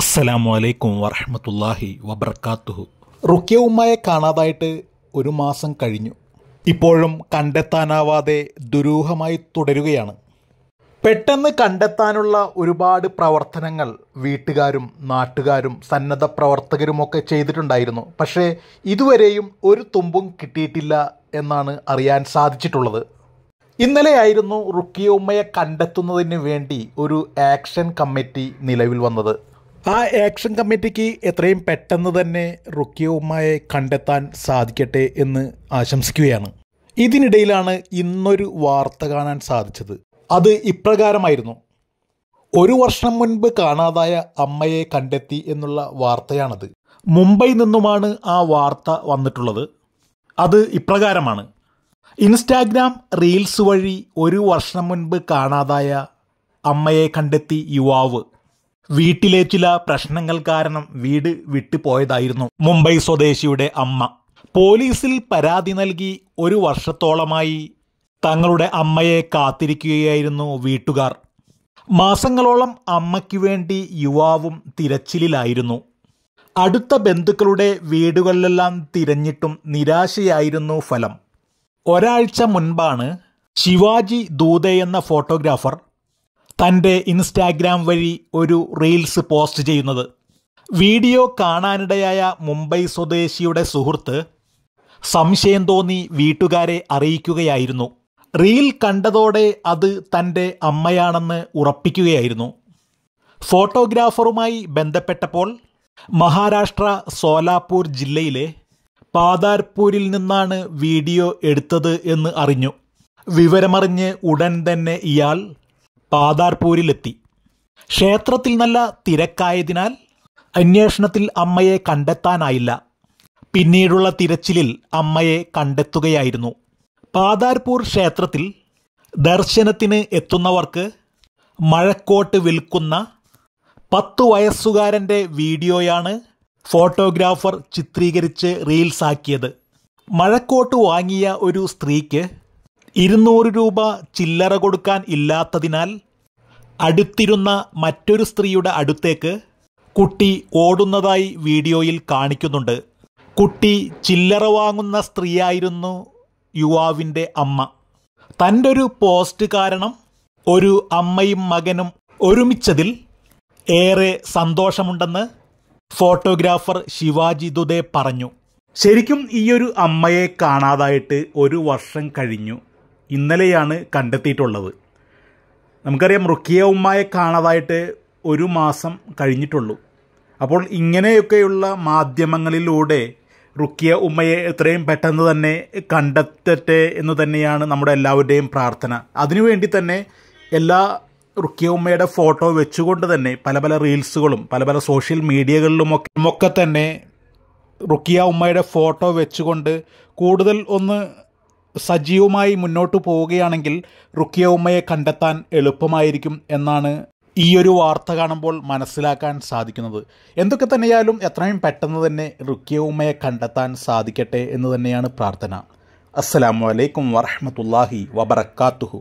അസ്സലാമു അലൈക്കും വറഹമത്തല്ലാഹി വബർക്കാത്തുഹു റുക്കിയ ഉമ്മയെ കാണാതായിട്ട് ഒരു മാസം കഴിഞ്ഞു ഇപ്പോഴും കണ്ടെത്താനാവാതെ ദുരൂഹമായി തുടരുകയാണ് പെട്ടെന്ന് കണ്ടെത്താനുള്ള ഒരുപാട് പ്രവർത്തനങ്ങൾ വീട്ടുകാരും നാട്ടുകാരും സന്നദ്ധ പ്രവർത്തകരുമൊക്കെ ചെയ്തിട്ടുണ്ടായിരുന്നു പക്ഷേ ഇതുവരെയും ഒരു തുമ്പും കിട്ടിയിട്ടില്ല എന്നാണ് അറിയാൻ സാധിച്ചിട്ടുള്ളത് ഇന്നലെയായിരുന്നു റുക്കിയ ഉമ്മയെ കണ്ടെത്തുന്നതിന് വേണ്ടി ഒരു ആക്ഷൻ കമ്മിറ്റി നിലവിൽ വന്നത് ആ ആക്ഷൻ കമ്മിറ്റിക്ക് എത്രയും പെട്ടെന്ന് തന്നെ റുക്കിയ ഉമ്മയെ കണ്ടെത്താൻ സാധിക്കട്ടെ എന്ന് ആശംസിക്കുകയാണ് ഇതിനിടയിലാണ് ഇന്നൊരു വാർത്ത കാണാൻ സാധിച്ചത് അത് ഇപ്രകാരമായിരുന്നു ഒരു വർഷം മുൻപ് കാണാതായ അമ്മയെ കണ്ടെത്തി എന്നുള്ള വാർത്തയാണത് മുംബൈ നിന്നുമാണ് ആ വാർത്ത വന്നിട്ടുള്ളത് അത് ഇപ്രകാരമാണ് ഇൻസ്റ്റാഗ്രാം റീൽസ് വഴി ഒരു വർഷം മുൻപ് കാണാതായ അമ്മയെ കണ്ടെത്തി യുവാവ് വീട്ടിലെ ചില പ്രശ്നങ്ങൾ കാരണം വീട് വിട്ടുപോയതായിരുന്നു മുംബൈ സ്വദേശിയുടെ അമ്മ പോലീസിൽ പരാതി നൽകി ഒരു വർഷത്തോളമായി തങ്ങളുടെ അമ്മയെ കാത്തിരിക്കുകയായിരുന്നു വീട്ടുകാർ മാസങ്ങളോളം അമ്മയ്ക്ക് വേണ്ടി യുവാവും തിരച്ചിലിലായിരുന്നു അടുത്ത ബന്ധുക്കളുടെ വീടുകളിലെല്ലാം തിരഞ്ഞിട്ടും നിരാശയായിരുന്നു ഫലം ഒരാഴ്ച മുൻപാണ് ശിവാജി ദൂതെ എന്ന ഫോട്ടോഗ്രാഫർ തൻ്റെ ഇൻസ്റ്റാഗ്രാം വഴി ഒരു റീൽസ് പോസ്റ്റ് ചെയ്യുന്നത് വീഡിയോ കാണാനിടയായ മുംബൈ സ്വദേശിയുടെ സുഹൃത്ത് സംശയം തോന്നി വീട്ടുകാരെ അറിയിക്കുകയായിരുന്നു റീൽ കണ്ടതോടെ അത് തൻ്റെ അമ്മയാണെന്ന് ഉറപ്പിക്കുകയായിരുന്നു ഫോട്ടോഗ്രാഫറുമായി ബന്ധപ്പെട്ടപ്പോൾ മഹാരാഷ്ട്ര സോലാപൂർ ജില്ലയിലെ പാതാർപൂരിൽ നിന്നാണ് വീഡിയോ എടുത്തത് എന്ന് അറിഞ്ഞു വിവരമറിഞ്ഞ് ഉടൻ തന്നെ ഇയാൾ പാതാർപൂരിലെത്തി ക്ഷേത്രത്തിൽ നല്ല തിരക്കായതിനാൽ അന്വേഷണത്തിൽ അമ്മയെ കണ്ടെത്താനായില്ല പിന്നീടുള്ള തിരച്ചിലിൽ അമ്മയെ കണ്ടെത്തുകയായിരുന്നു പാതാർപൂർ ക്ഷേത്രത്തിൽ ദർശനത്തിന് എത്തുന്നവർക്ക് മഴക്കോട്ട് വിൽക്കുന്ന പത്തു വയസ്സുകാരൻ്റെ വീഡിയോയാണ് ഫോട്ടോഗ്രാഫർ ചിത്രീകരിച്ച് റീൽസാക്കിയത് മഴക്കോട്ട് വാങ്ങിയ ഒരു സ്ത്രീക്ക് ഇരുന്നൂറ് രൂപ ചില്ലറ കൊടുക്കാൻ ഇല്ലാത്തതിനാൽ അടുത്തിരുന്ന മറ്റൊരു സ്ത്രീയുടെ അടുത്തേക്ക് കുട്ടി ഓടുന്നതായി വീഡിയോയിൽ കാണിക്കുന്നുണ്ട് കുട്ടി ചില്ലറ വാങ്ങുന്ന സ്ത്രീയായിരുന്നു യുവാവിൻ്റെ അമ്മ തൻ്റെ ഒരു പോസ്റ്റ് കാരണം ഒരു അമ്മയും മകനും ഒരുമിച്ചതിൽ ഏറെ സന്തോഷമുണ്ടെന്ന് ഫോട്ടോഗ്രാഫർ ശിവാജി ദുദേ പറഞ്ഞു ശരിക്കും ഈയൊരു അമ്മയെ കാണാതായിട്ട് ഒരു വർഷം കഴിഞ്ഞു ഇന്നലെയാണ് കണ്ടെത്തിയിട്ടുള്ളത് നമുക്കറിയാം റുക്കിയ ഉമ്മയെ കാണാതായിട്ട് ഒരു മാസം കഴിഞ്ഞിട്ടുള്ളൂ അപ്പോൾ ഇങ്ങനെയൊക്കെയുള്ള മാധ്യമങ്ങളിലൂടെ റുക്കിയ ഉമ്മയെ എത്രയും പെട്ടെന്ന് തന്നെ കണ്ടെത്തട്ടെ എന്ന് തന്നെയാണ് നമ്മുടെ എല്ലാവരുടെയും പ്രാർത്ഥന അതിനുവേണ്ടി തന്നെ എല്ലാ റുക്കിയ ഉമ്മയുടെ ഫോട്ടോ വെച്ചുകൊണ്ട് തന്നെ പല പല റീൽസുകളും പല പല സോഷ്യൽ മീഡിയകളിലുമൊക്കെ ഒക്കെ തന്നെ റുക്കിയ ഉമ്മയുടെ ഫോട്ടോ വെച്ചുകൊണ്ട് കൂടുതൽ ഒന്ന് സജീവമായി മുന്നോട്ടു പോവുകയാണെങ്കിൽ റുക്കിയ ഉമ്മയെ കണ്ടെത്താൻ എളുപ്പമായിരിക്കും എന്നാണ് ഈ ഒരു വാർത്ത കാണുമ്പോൾ മനസ്സിലാക്കാൻ സാധിക്കുന്നത് എന്തൊക്കെ തന്നെയാലും എത്രയും പെട്ടെന്ന് തന്നെ റുക്കിയ ഉമ്മയെ കണ്ടെത്താൻ സാധിക്കട്ടെ എന്ന് തന്നെയാണ് പ്രാർത്ഥന വലൈക്കും വറഹമത്തല്ലാഹി വബർക്കാത്തുഹു